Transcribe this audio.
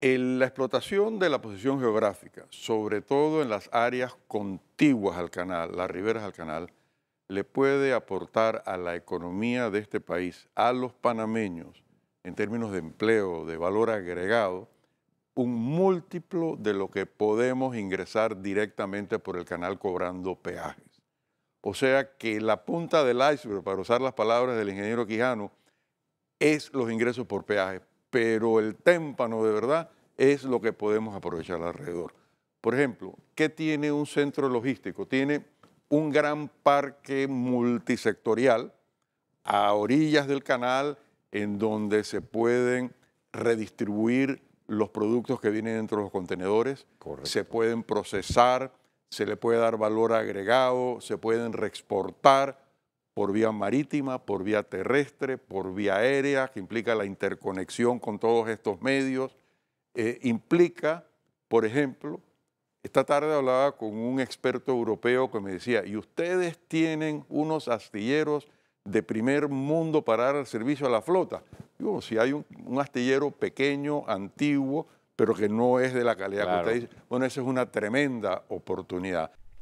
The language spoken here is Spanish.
la explotación de la posición geográfica, sobre todo en las áreas contiguas al canal, las riberas al canal, le puede aportar a la economía de este país, a los panameños, en términos de empleo, de valor agregado, un múltiplo de lo que podemos ingresar directamente por el canal cobrando peajes. O sea que la punta del iceberg, para usar las palabras del ingeniero Quijano, es los ingresos por peajes pero el témpano de verdad es lo que podemos aprovechar alrededor. Por ejemplo, ¿qué tiene un centro logístico? Tiene un gran parque multisectorial a orillas del canal en donde se pueden redistribuir los productos que vienen dentro de los contenedores, se pueden procesar, se le puede dar valor agregado, se pueden reexportar, por vía marítima, por vía terrestre, por vía aérea, que implica la interconexión con todos estos medios, eh, implica, por ejemplo, esta tarde hablaba con un experto europeo que me decía, y ustedes tienen unos astilleros de primer mundo para dar servicio a la flota. Digo, si hay un, astillero pequeño, antiguo, pero que no es de la calidad que usted dice, bueno, esa es una tremenda oportunidad.